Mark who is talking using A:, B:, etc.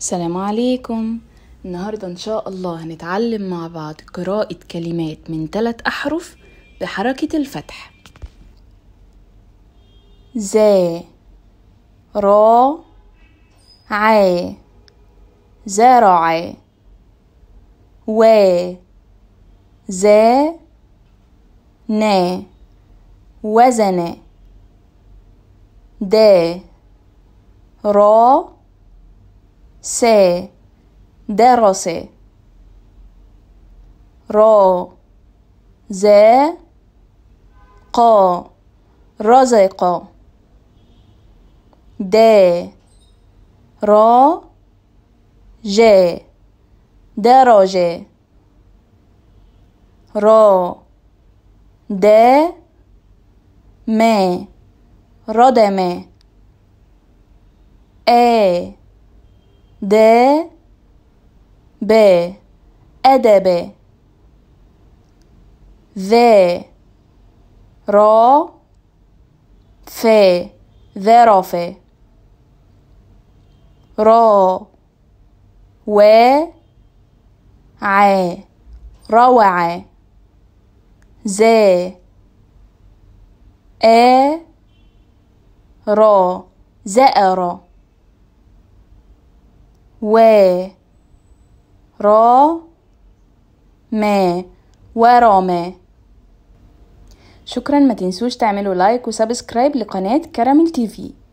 A: السلام عليكم النهاردة إن شاء الله هنتعلم مع بعض قراءة كلمات من ثلاث أحرف بحركة الفتح زا را ع
B: زرع و زا نا وزن دا را سه درسه رو ز قا رزق د را ژ دراجه را د م م ا د ب أدب ذ را ف ذرف را و ع روع ز ا را زأر و را ما
C: وراما شكرا ما تنسوش تعملوا لايك وسبسكرايب لقناة كراميل تيفي